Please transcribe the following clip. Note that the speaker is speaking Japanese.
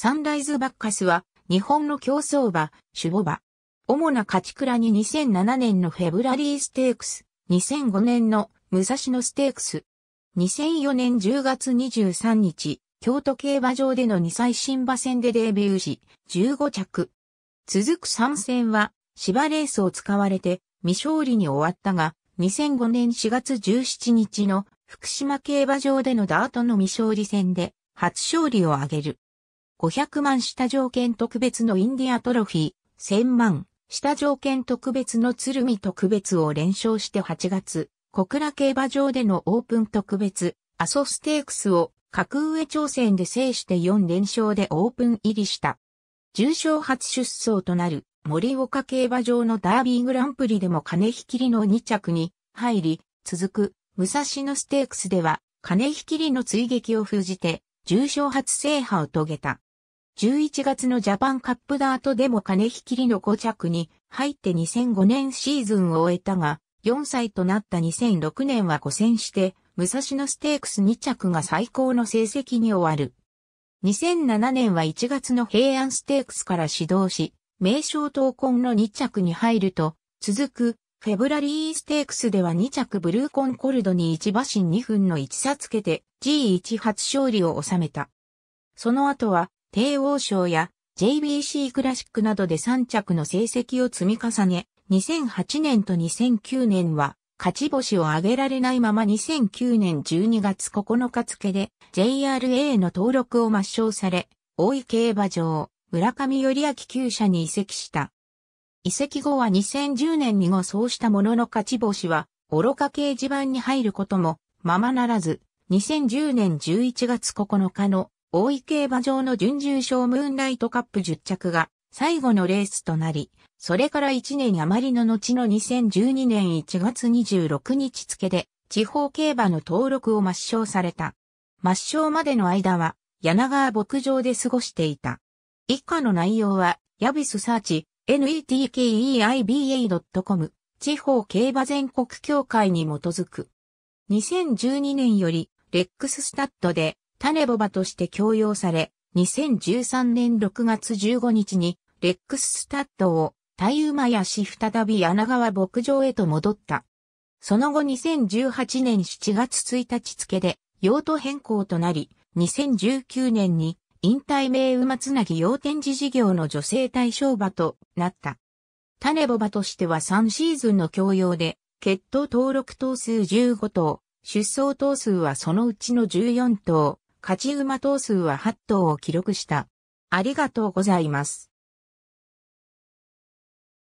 サンライズバッカスは、日本の競走馬、守護馬。主な勝ち倉に2007年のフェブラリーステークス、2005年の武蔵野ステークス。2004年10月23日、京都競馬場での2歳新馬戦でデビューし、15着。続く3戦は、芝レースを使われて、未勝利に終わったが、2005年4月17日の福島競馬場でのダートの未勝利戦で、初勝利を挙げる。500万下条件特別のインディアトロフィー、1000万下条件特別の鶴見特別を連勝して8月、小倉競馬場でのオープン特別、アソステークスを格上挑戦で制して4連勝でオープン入りした。重賞初出走となる森岡競馬場のダービーグランプリでも金引きりの2着に入り、続く武蔵野ステークスでは金引きりの追撃を封じて重賞初制覇を遂げた。11月のジャパンカップダートでも金引きりの5着に入って2005年シーズンを終えたが、4歳となった2006年は5戦して、武蔵野ステークス2着が最高の成績に終わる。2007年は1月の平安ステークスから始動し、名称闘魂の2着に入ると、続く、フェブラリーステークスでは2着ブルーコンコルドに1馬身2分の1差つけて G1 初勝利を収めた。その後は帝王賞や JBC クラシックなどで3着の成績を積み重ね、2008年と2009年は勝ち星を挙げられないまま2009年12月9日付で JRA の登録を抹消され、大井競馬場、村上より明厩社に移籍した。移籍後は2010年に誤うしたものの勝ち星は、愚か掲示板に入ることも、ままならず、2010年11月9日の大井競馬場の準重賞ムーンライトカップ10着が最後のレースとなり、それから1年余りの後の2012年1月26日付で地方競馬の登録を抹消された。抹消までの間は柳川牧場で過ごしていた。以下の内容は、ヤビスサーチ、netkeiba.com、地方競馬全国協会に基づく。2012年より、レックススタッドで、タネボバとして強要され、2013年6月15日にレックススタッドをタウ馬やし再び柳川牧場へと戻った。その後2018年7月1日付で用途変更となり、2019年に引退名馬つなぎ用展示事業の女性対象馬となった。タネボバとしては3シーズンの供用で、血統登録頭数15頭、出走頭数はそのうちの14頭、勝ち馬頭数は8頭を記録した。ありがとうございます。